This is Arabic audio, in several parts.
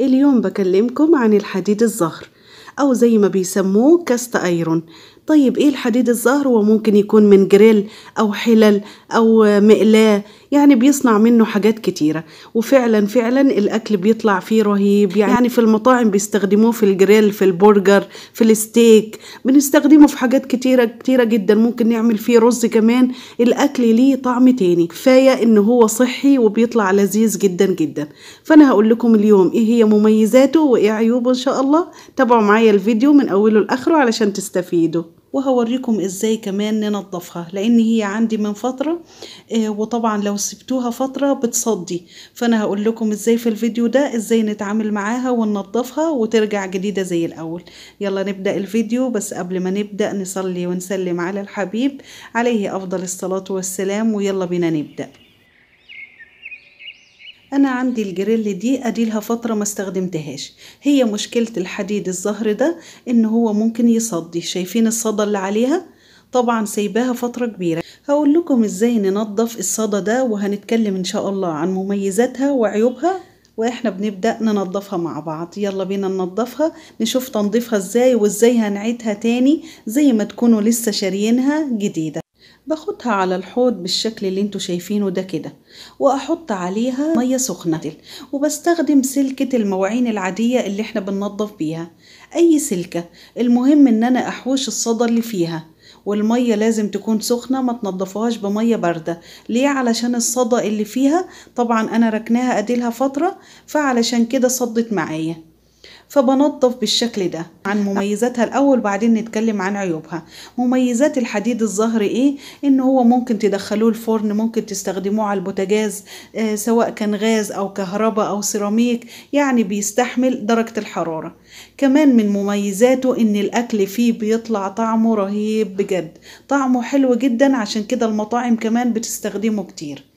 اليوم بكلمكم عن الحديد الزهر أو زي ما بيسموه كاست أيرون طيب ايه الحديد الزهر وممكن يكون من جريل او حلل او مقلاه يعني بيصنع منه حاجات كتيرة وفعلا فعلا الأكل بيطلع فيه رهيب يعني, يعني في المطاعم بيستخدموه في الجريل في البرجر في الستيك بنستخدمه في حاجات كتيرة كتيرة جدا ممكن نعمل فيه رز كمان الأكل ليه طعم تاني كفاية إن هو صحي وبيطلع لذيذ جدا جدا فأنا هقول لكم اليوم إيه هي مميزاته وإيه عيوبه إن شاء الله تابعوا معايا الفيديو من أوله لآخره علشان تستفيدوا وهوريكم ازاي كمان ننظفها لان هي عندي من فترة آه، وطبعا لو سبتوها فترة بتصدي فانا هقول لكم ازاي في الفيديو ده ازاي نتعامل معاها وننظفها وترجع جديدة زي الاول يلا نبدأ الفيديو بس قبل ما نبدأ نصلي ونسلم على الحبيب عليه افضل الصلاة والسلام ويلا بينا نبدأ انا عندي الجريل دي اديلها فتره ما استخدمتهاش هي مشكله الحديد الزهر ده ان هو ممكن يصدي شايفين الصدى اللي عليها طبعا سايباها فتره كبيره هقول لكم ازاي ننظف الصدى ده وهنتكلم ان شاء الله عن مميزاتها وعيوبها واحنا بنبدا ننظفها مع بعض يلا بينا ننظفها نشوف تنظيفها ازاي وازاي هنعيدها تاني زي ما تكونوا لسه شاريينها جديده باخدها على الحوض بالشكل اللي انتوا شايفينه ده كده واحط عليها ميه سخنه وبستخدم سلكه المواعين العاديه اللي احنا بننضف بيها اي سلكه المهم ان انا احوش الصدى اللي فيها والميه لازم تكون سخنه ما تنضفوهاش بميه بارده ليه علشان الصدى اللي فيها طبعا انا ركناها اديلها فتره فعلشان كده صدت معايا فبنظف بالشكل ده عن مميزاتها الاول وبعدين نتكلم عن عيوبها مميزات الحديد الظهر ايه ان هو ممكن تدخلوه الفرن ممكن تستخدموه على البوتاجاز آه سواء كان غاز او كهرباء او سيراميك يعني بيستحمل درجة الحرارة كمان من مميزاته ان الاكل فيه بيطلع طعمه رهيب بجد طعمه حلو جدا عشان كده المطاعم كمان بتستخدمه كتير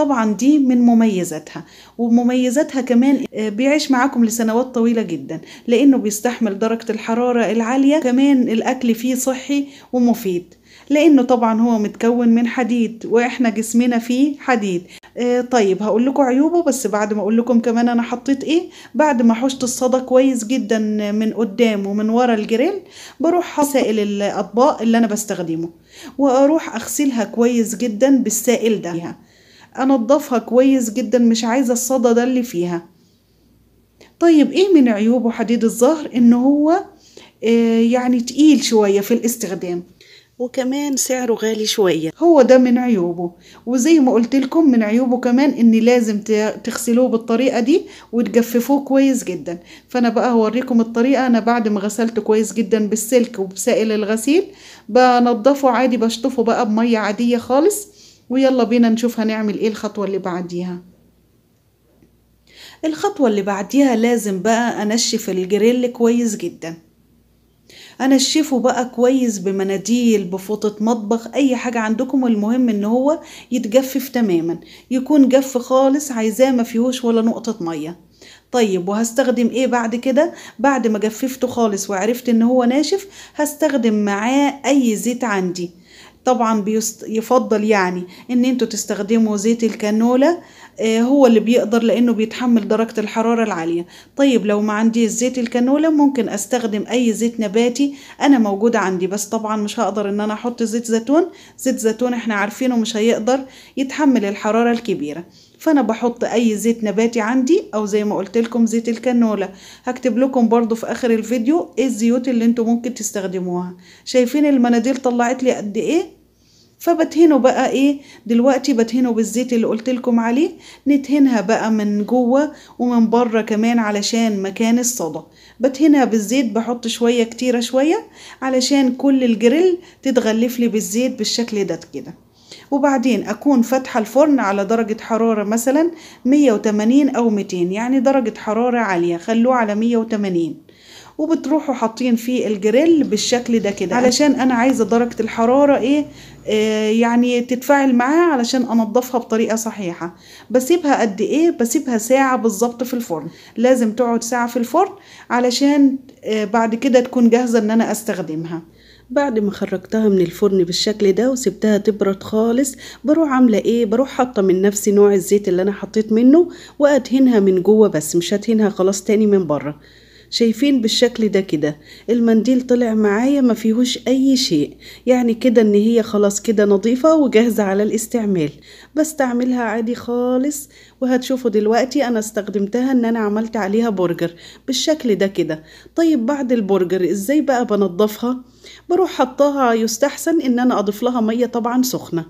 طبعا دي من مميزاتها ومميزاتها كمان آه، بيعيش معاكم لسنوات طويلة جدا لأنه بيستحمل درجة الحرارة العالية كمان الأكل فيه صحي ومفيد لأنه طبعا هو متكون من حديد وإحنا جسمنا فيه حديد آه طيب هقول لكم عيوبه بس بعد ما اقول لكم كمان انا حطيت ايه بعد ما حشت الصدى كويس جدا من قدام ومن ورا الجريل بروح سائل الاطباق اللي انا بستخدمه واروح اغسلها كويس جدا بالسائل ده انضفها كويس جدا مش عايزه الصدى ده اللي فيها طيب ايه من عيوبه حديد الظهر ان هو آه، يعني تقيل شويه في الاستخدام وكمان سعره غالي شوية هو ده من عيوبه وزي ما قلت لكم من عيوبه كمان ان لازم تغسلوه بالطريقة دي وتجففوه كويس جدا فانا بقى هوريكم الطريقة انا بعد ما غسلته كويس جدا بالسلك وبسائل الغسيل بنضفه عادي بشطفه بقى بمية عادية خالص ويلا بينا نشوف هنعمل ايه الخطوة اللي بعديها الخطوة اللي بعديها لازم بقى انشف الجريل كويس جدا انشفه بقى كويس بمناديل بفوطة مطبخ اي حاجة عندكم المهم ان هو يتجفف تماما يكون جف خالص عايزاه ما فيهوش ولا نقطة مية طيب وهستخدم ايه بعد كده بعد ما جففته خالص وعرفت ان هو ناشف هستخدم معاه اي زيت عندي طبعا يفضل يعني ان انتوا تستخدموا زيت الكانولا آه، هو اللي بيقدر لانه بيتحمل درجة الحرارة العالية طيب لو ما عندي زيت الكانولا ممكن استخدم اي زيت نباتي انا موجودة عندي بس طبعا مش هقدر ان انا احط زيت زيتون زيت زيتون احنا عارفينه مش هيقدر يتحمل الحرارة الكبيرة فانا بحط اي زيت نباتي عندي او زي ما قلت لكم زيت الكانولا هكتب لكم برضو في اخر الفيديو ايه الزيوت اللي انتم ممكن تستخدموها شايفين المناديل طلعت لي قد ايه فبتهنه بقى ايه دلوقتي بتهنه بالزيت اللي قلت لكم عليه نتهنها بقى من جوه ومن بره كمان علشان مكان الصدى بتهنها بالزيت بحط شويه كتيره شويه علشان كل الجريل تتغلف لي بالزيت بالشكل ده كده وبعدين أكون فاتحة الفرن على درجة حرارة مثلا 180 أو 200 يعني درجة حرارة عالية خلوه على 180 وبتروحوا حاطين فيه الجريل بالشكل ده كده علشان انا عايزه درجه الحراره ايه آه يعني تتفاعل معاها علشان انضفها بطريقه صحيحه بسيبها قد ايه بسيبها ساعه بالظبط في الفرن لازم تقعد ساعه في الفرن علشان آه بعد كده تكون جاهزه ان انا استخدمها بعد ما خرجتها من الفرن بالشكل ده وسبتها تبرد خالص بروح عامله ايه بروح حاطه من نفسي نوع الزيت اللي انا حطيت منه وادهنها من جوه بس مش هدهنها خلاص تاني من بره شايفين بالشكل ده كده المنديل طلع معايا ما فيهوش اي شيء يعني كده ان هي خلاص كده نظيفة وجاهزة على الاستعمال بستعملها عادي خالص وهتشوفوا دلوقتي انا استخدمتها ان انا عملت عليها برجر بالشكل ده كده طيب بعد البرجر ازاي بقى بنضفها بروح حطاها يستحسن ان انا اضيف لها مية طبعا سخنة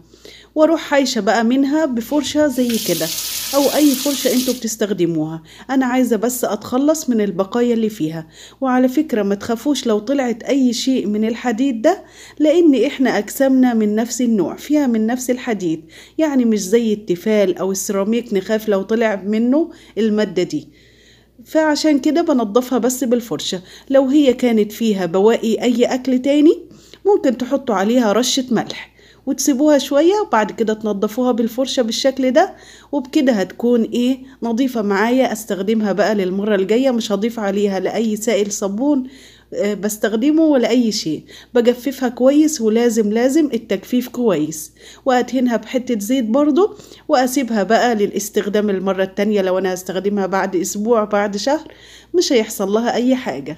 واروح حايشه بقى منها بفرشه زي كده أو أي فرشة أنتوا بتستخدموها أنا عايزة بس أتخلص من البقايا اللي فيها وعلى فكرة ما تخافوش لو طلعت أي شيء من الحديد ده لأن إحنا أجسامنا من نفس النوع فيها من نفس الحديد يعني مش زي التفال أو السيراميك نخاف لو طلع منه المادة دي فعشان كده بنضفها بس بالفرشة لو هي كانت فيها بواقي أي أكل تاني ممكن تحطوا عليها رشة ملح وتسيبوها شوية وبعد كده تنضفوها بالفرشة بالشكل ده وبكده هتكون ايه نظيفة معايا استخدمها بقى للمرة الجاية مش هضيف عليها لأي سائل صابون آه، بستخدمه ولا اي شيء بجففها كويس ولازم لازم التجفيف كويس وادهنها بحتة زيت برضو واسيبها بقى للاستخدام المرة التانية لو انا هستخدمها بعد اسبوع بعد شهر مش هيحصل لها اي حاجة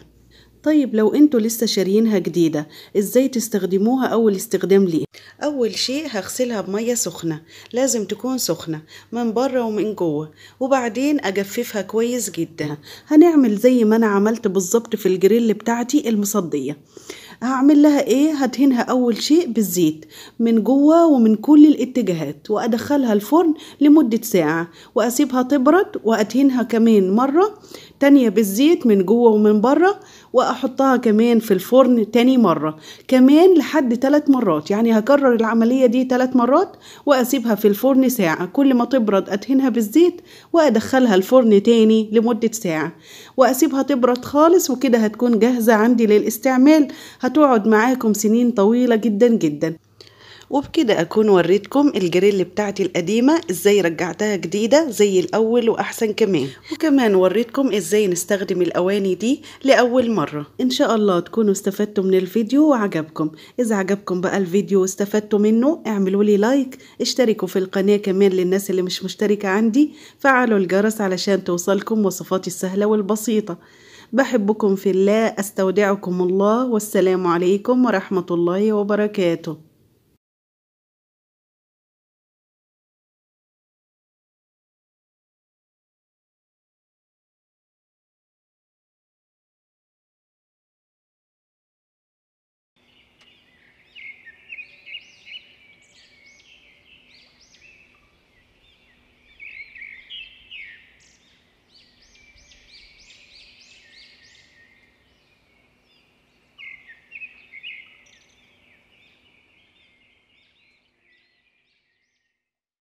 طيب لو انتوا لسه شاريينها جديدة ازاي تستخدموها اول استخدام ليه اول شيء هغسلها بمية سخنة لازم تكون سخنة من بره ومن جوه وبعدين اجففها كويس جدا هنعمل زي ما انا عملت بالظبط في الجريل بتاعتي المصدية هعمل لها ايه هدهنها اول شيء بالزيت من جوه ومن كل الاتجاهات وادخلها الفرن لمدة ساعة واسيبها تبرد وادهنها كمان مرة تانية بالزيت من جوه ومن بره واحطها كمان في الفرن تاني مرة كمان لحد ثلاث مرات يعني هكرر العملية دي ثلاث مرات واسيبها في الفرن ساعة كل ما تبرد ادهنها بالزيت وادخلها الفرن تاني لمدة ساعة واسيبها تبرد خالص وكده هتكون جاهزة عندي للاستعمال هت هتقعد معاكم سنين طويلة جدا جدا وبكده أكون وريتكم الجريل بتاعتي القديمة إزاي رجعتها جديدة زي الأول وأحسن كمان وكمان وريتكم إزاي نستخدم الأواني دي لأول مرة إن شاء الله تكونوا استفدتوا من الفيديو وعجبكم إذا عجبكم بقى الفيديو واستفدتوا منه اعملوا لي لايك اشتركوا في القناة كمان للناس اللي مش مشتركة عندي فعلوا الجرس علشان توصلكم وصفاتي السهلة والبسيطة بحبكم في الله استودعكم الله والسلام عليكم ورحمة الله وبركاته